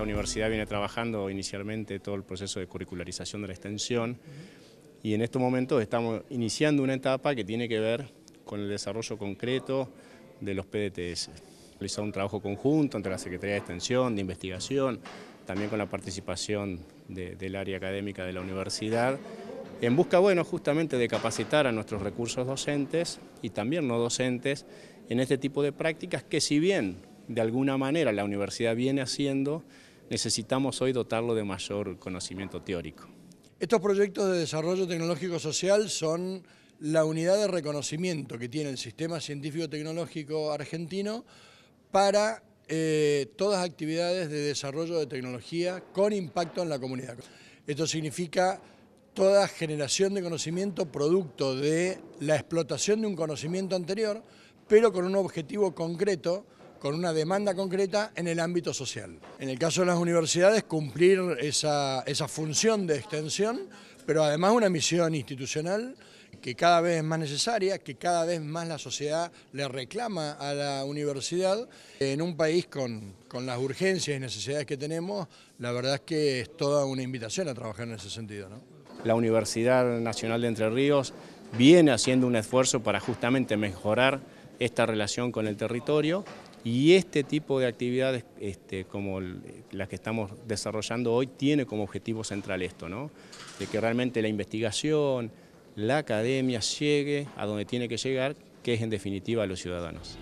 La universidad viene trabajando inicialmente todo el proceso de curricularización de la extensión y en estos momentos estamos iniciando una etapa que tiene que ver con el desarrollo concreto de los PDTS. realizado un trabajo conjunto entre la Secretaría de Extensión, de Investigación, también con la participación del área académica de la universidad, en busca, bueno, justamente de capacitar a nuestros recursos docentes y también no docentes en este tipo de prácticas que si bien de alguna manera la universidad viene haciendo, necesitamos hoy dotarlo de mayor conocimiento teórico. Estos proyectos de desarrollo tecnológico social son la unidad de reconocimiento que tiene el sistema científico-tecnológico argentino para eh, todas actividades de desarrollo de tecnología con impacto en la comunidad. Esto significa toda generación de conocimiento producto de la explotación de un conocimiento anterior, pero con un objetivo concreto con una demanda concreta en el ámbito social. En el caso de las universidades, cumplir esa, función de extensión, pero además una misión institucional que cada vez es más necesaria, que cada vez más la sociedad le reclama a la universidad. En un país con, las urgencias y necesidades que tenemos, la verdad es que es toda una invitación a trabajar en ese sentido. La Universidad Nacional de Entre Ríos viene haciendo un esfuerzo para justamente mejorar esta relación con el territorio y este tipo de actividades, este, como las que estamos desarrollando hoy, tiene como objetivo central esto, ¿no? De que realmente la investigación, la academia llegue a donde tiene que llegar, que es en definitiva a los ciudadanos.